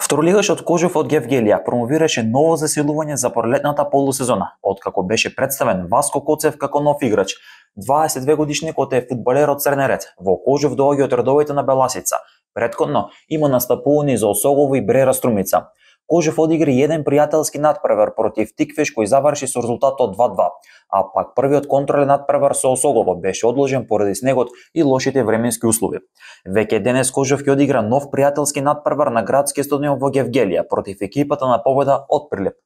Второлигашот Кожев од Гевгелија промовираше ново засилување за пролетната полусезона, откако беше представен Васко Коцев како нов играч. 22 годишникот е фудбалер од Сренерец, Во Кожев доаѓа од редовите на Беласица. Предходно има настапувани за Осогово и Брера Струмица. Кожев одигри еден пријателски надпревар против Тиквеш кој заврши со резултат од 2-2, а пак првиот контролен надпревар со Осогово беше одложен поради снегот и лошите временски услови. Веќе денес Кожев ќе одигра нов пријателски надпревар на градски стадион во Гевгелија против екипата на победа од Прилеп.